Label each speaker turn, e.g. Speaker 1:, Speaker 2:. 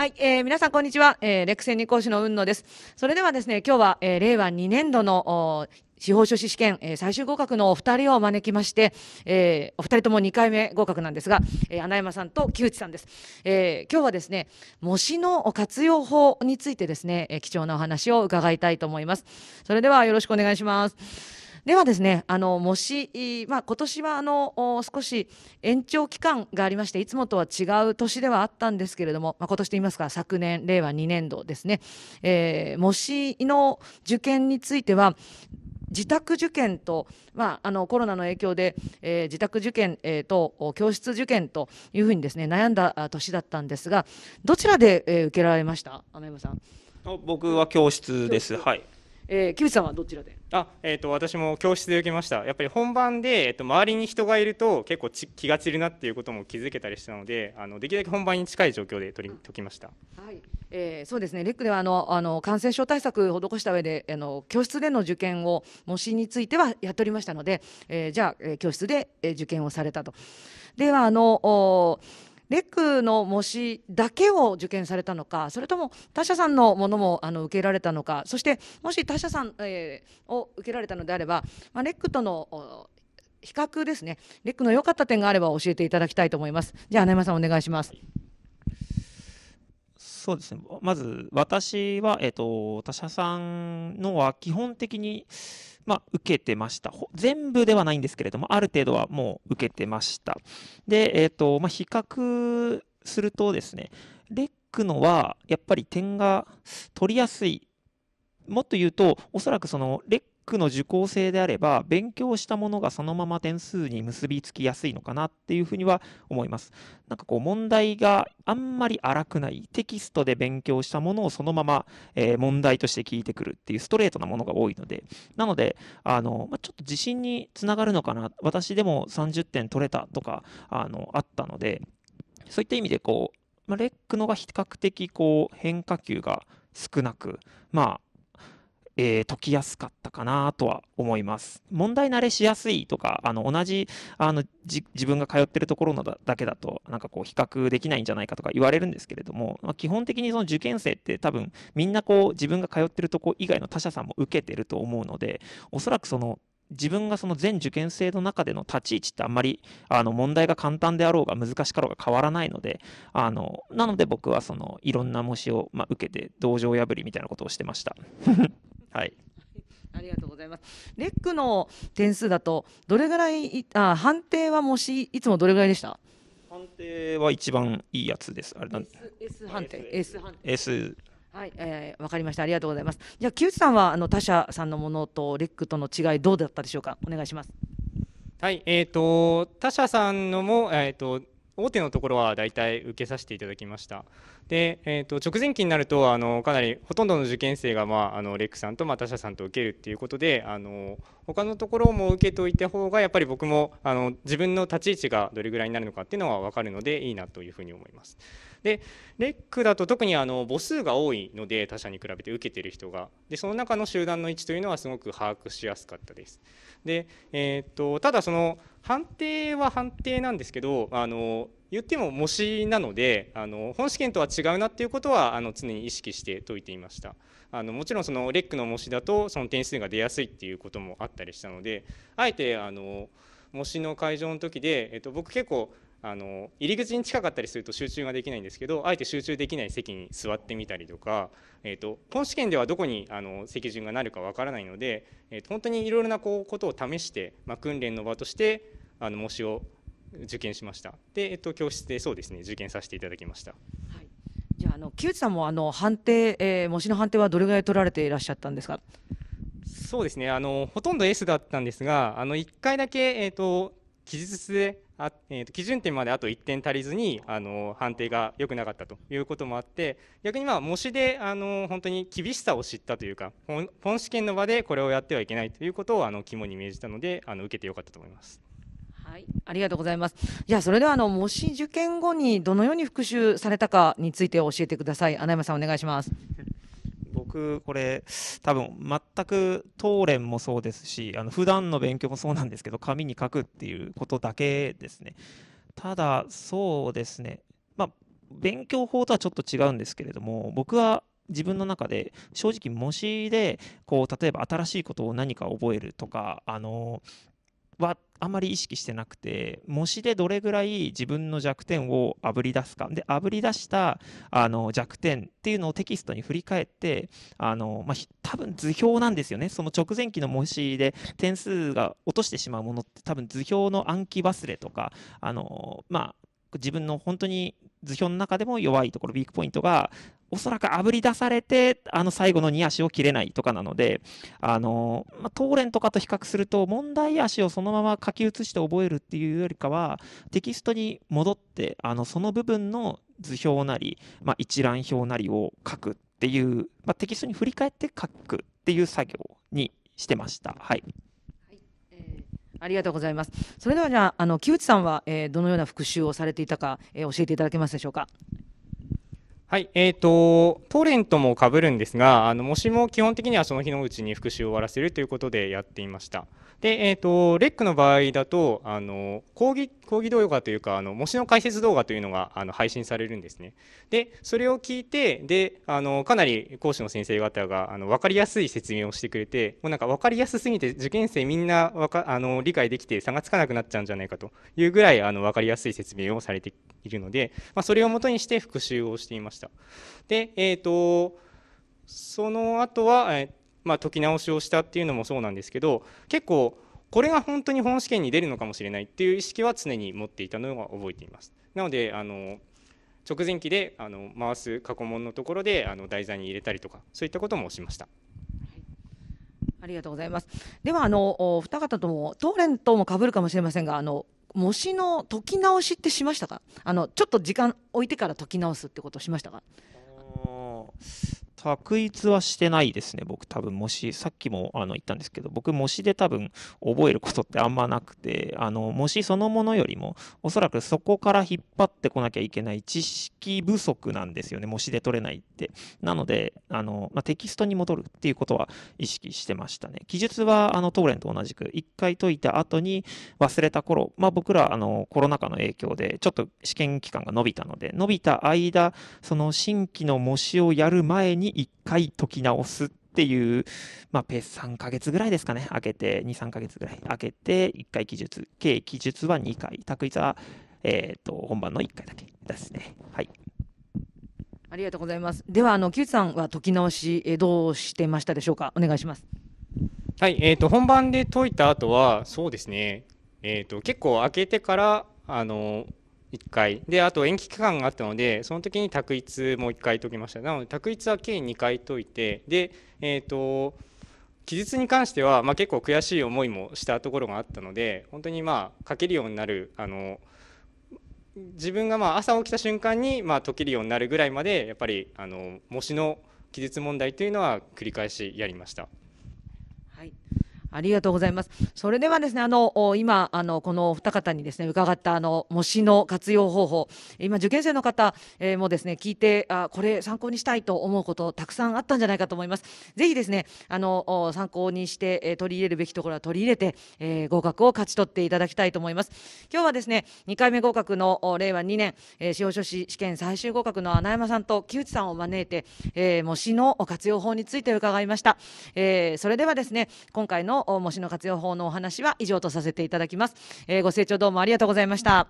Speaker 1: はい、えー、皆さんこんにちは。えー、レクセン二講師の雲野です。それではですね、今日は、えー、令和2年度の、司法書士試験、えー、最終合格のお二人を招きまして、えー、お二人とも2回目合格なんですが、えー、穴山さんと木内さんです、えー、今日はですね模試の活用法についてですね、えー、貴重なお話を伺いたいと思いますそれではよろしくお願いしますではですね、あの、もし、まあ、今年はあの、少し延長期間がありまして、いつもとは違う年ではあったんですけれども、まあ、今年と言いますか、昨年、令和2年度ですね、えー、模試の受験については、自宅受験と、まあ、あのコロナの影響で、えー、自宅受験、えー、と教室受験というふうにです、ね、悩んだ年だったんですが、どちらで、えー、受けられました、雨山さん
Speaker 2: 僕は教室です。はい
Speaker 1: えー、木内さんはどちらで
Speaker 3: あ、えーと、私も教室で受けましたやっぱり本番で、えーと、周りに人がいると結構気が散るなっていうことも気づけたりしたのであのできるだけ本番に近い状況で取り解きました、は
Speaker 1: いえー、そうですねレックではあのあの感染症対策を施した上であの教室での受験を模試についてはやっておりましたので、えー、じゃあ、えー、教室で、えー、受験をされたと。ではあのレックの模試だけを受験されたのか、それとも他社さんのものもあの受けられたのか、そしてもし他社さん、えー、を受けられたのであれば、まあ、レックとの比較ですね、レックの良かった点があれば教えていただきたいと思います。じゃあ、穴山さん、お願いします。そ
Speaker 2: うですね、まず私は、えーと他社さんのは基本的に、まあ、受けてました。全部ではないんですけれども、ある程度はもう受けてました。で、えっ、ー、と、まあ、比較するとですね、レックのはやっぱり点が取りやすい。もっと言うと、おそらくそのレックの受講生であれば、勉強したものがそのまま点数に結びつきやすいのかなっていうふうには思います。なんかこう、問題があんまり荒くない、テキストで勉強したものをそのまま、えー、問題として聞いてくるっていうストレートなものが多いので、なので、あの、まあ、ちょっと自信につながるのかな、私でも30点取れたとか、あの、あったので、そういった意味でこう、まあ、レックのが比較的こう変化球が少なく、まあ、えー、解きやすかったかなとは思います。問題慣れしやすいとか、あの同じあの自分が通ってるところのだけだと、なんかこう、比較できないんじゃないかとか言われるんですけれども、まあ、基本的にその受験生って多分、みんなこう、自分が通ってるとこ以外の他社さんも受けてると思うので、おそらくその、自分がその全受験生の中での立ち位置ってあんまりあの問題が簡単であろうが難しかろうが変わらないのであのなので僕はそのいろんな模試を、まあ、受けて同情破りみたいなことをしてましたはい。
Speaker 1: ありがとうございます。レックの点数だとどれぐらいあ判定はもしいつもどれぐらいでした？
Speaker 2: 判定は一番いいやつです。あれなん S,
Speaker 1: S 判定、S, S 判定。S はい、えー、わかりました。ありがとうございます。じゃあ木内さんはあの他社さんのものとレックとの違いどうだったでしょうか。お願いします。
Speaker 3: はい、えっ、ー、と他社さんのもえっ、ー、と大手のところは大体受けさせていただきましたで、えーと、直前期になるとあのかなりほとんどの受験生が、まあ、あのレックさんと、まあ、他社さんと受けるっていうことであの他のところも受けといた方がやっぱり僕もあの自分の立ち位置がどれぐらいになるのかっていうのは分かるのでいいなというふうに思います。でレックだと特にあの母数が多いので他社に比べて受けてる人がでその中の集団の位置というのはすごく把握しやすかったですで、えー、っとただその判定は判定なんですけどあの言っても模試なのであの本試験とは違うなっていうことはあの常に意識して解いていましたあのもちろんそのレックの模試だとその点数が出やすいっていうこともあったりしたのであえてあの模試の会場の時で、えっと、僕結構あの入り口に近かったりすると集中ができないんですけどあえて集中できない席に座ってみたりとか、えーと、本試験ではどこにあの席順がなるかわからないので、えーと、本当にいろいろなこうことを試して、まあ、訓練の場としてあの模試を受験しましたで、えーと、教室でそうですね受験させていただきました。はい
Speaker 1: じゃあの木内さんもあの判定、えー、模試の判定はどれぐらい取られていらっしゃったんですか
Speaker 3: そうですねあのほとんどエースだったんですがあの1回だけ、えーと期日であ、えー、と基準点まであと1点足りずにあの判定が良くなかったということもあって逆にまあ模試であの本当に厳しさを知ったというか本試験の場でこれをやってはいけないということをあの肝に銘じたのであの受けてよかったと思います。
Speaker 1: はい、ありがとうございます。じゃそれではあの模試受験後にどのように復習されたかについて教えてください。穴山さんお願いします。
Speaker 2: 僕、これ、多分全く当連もそうですし、あの普段の勉強もそうなんですけど、紙に書くっていうことだけですね。ただ、そうですね、まあ、勉強法とはちょっと違うんですけれども、僕は自分の中で正直模試でこう例えば新しいことを何か覚えるとかあのはあまり意識してなくて模試でどれぐらい自分の弱点をあぶり出すかであぶり出したあの弱点っていうのをテキストに振り返ってあの、まあ、多分図表なんですよねその直前期の模試で点数が落としてしまうものって多分図表の暗記忘れとかあの、まあ、自分の本当に図表の中でも弱いところ、ウィークポイントが、おそらくあぶり出されて、あの最後の2足を切れないとかなので、あの、まあ、トーレンとかと比較すると、問題足をそのまま書き写して覚えるっていうよりかは、テキストに戻って、あの、その部分の図表なり、まあ、一覧表なりを書くっていう、まあ、テキストに振り返って書くっていう作業にしてました。はい。
Speaker 1: ありがとうございます。それではじゃあ、あの木内さんは、えー、どのような復習をされていたか、えー、教えていただけますでしょうか。
Speaker 3: はい、えーと、トレントもかぶるんですが、あのもしも基本的にはその日のうちに復習を終わらせるということでやっていました。で、えーと、レックの場合だと、あの講義講義動画というかあの模試の解説動画というのがあの配信されるんですね。で、それを聞いて、であのかなり講師の先生方があの分かりやすい説明をしてくれて、もうなんか分かりやすすぎて、受験生みんなわかあの理解できて、差がつかなくなっちゃうんじゃないかというぐらいあの分かりやすい説明をされているので、まあ、それをもとにして復習をしていました。で、えーと、その後は、えー、まあ、解き直しをしたっていうのもそうなんですけど結構これが本当に本試験に出るのかもしれないっていう意識は常に持っていたのは覚えています。なのであの直前期であの回す過去問のところであの題材に入れたりとかそういったこともしました。
Speaker 1: ありがとうございます。では、あの、お二方とも、トーレントもかぶるかもしれませんが、あの、模試の解き直しってしましたかあのちょっと時間置いてから解き直すってことをしましたか
Speaker 2: 択一はしてないですね、僕多分模試、さっきもあの言ったんですけど、僕模試で多分覚えることってあんまなくて、あの模試そのものよりも、おそらくそこから引っ張ってこなきゃいけない知識不足なんですよね、模試で取れないって。なので、あのまあ、テキストに戻るっていうことは意識してましたね。記述はあのトーレンと同じく、1回解いた後に忘れた頃、まあ、僕らあのコロナ禍の影響で、ちょっと試験期間が延びたので、伸びた間、その新規の模試をやる前に、に1回解き直すっていう、まあ、ペース3ヶ月ぐらいですかね。開けて、2、3ヶ月ぐらい開けて、1回記述。計記述は2回。択一は、えっ、ー、と、本番の1回だけですね。はい。
Speaker 1: ありがとうございます。では、あの、木内さんは解き直し、えどうしてましたでしょうか。お願いします。
Speaker 3: はい、えっ、ー、と、本番で解いた後は、そうですね。えっ、ー、と、結構開けてから、あの、1回であと延期期間があったのでその時に択一も1回解きましたなので択一は計2回解いてでえっ、ー、と記述に関しては、まあ、結構悔しい思いもしたところがあったので本当にまあ書けるようになるあの自分がまあ朝起きた瞬間にまあ解けるようになるぐらいまでやっぱりあの模試の記述問題というのは繰り返しやりました。
Speaker 1: ありがとうございます。それではですね、あの、今、あの、このお二方にですね、伺った、あの、模試の活用方法、今、受験生の方、えもですね、聞いて、あ、これ参考にしたいと思うこと、たくさんあったんじゃないかと思います。ぜひですね、あの、参考にして、え取り入れるべきところは取り入れて、えー、合格を勝ち取っていただきたいと思います。今日はですね、2回目合格の令和2年、え司法書士試験最終合格の穴山さんと木内さんを招いて、えー、模試の活用法について伺いました。えー、それではですね、今回のの模試の活用法のお話は以上とさせていただきます、えー、ご清聴どうもありがとうございました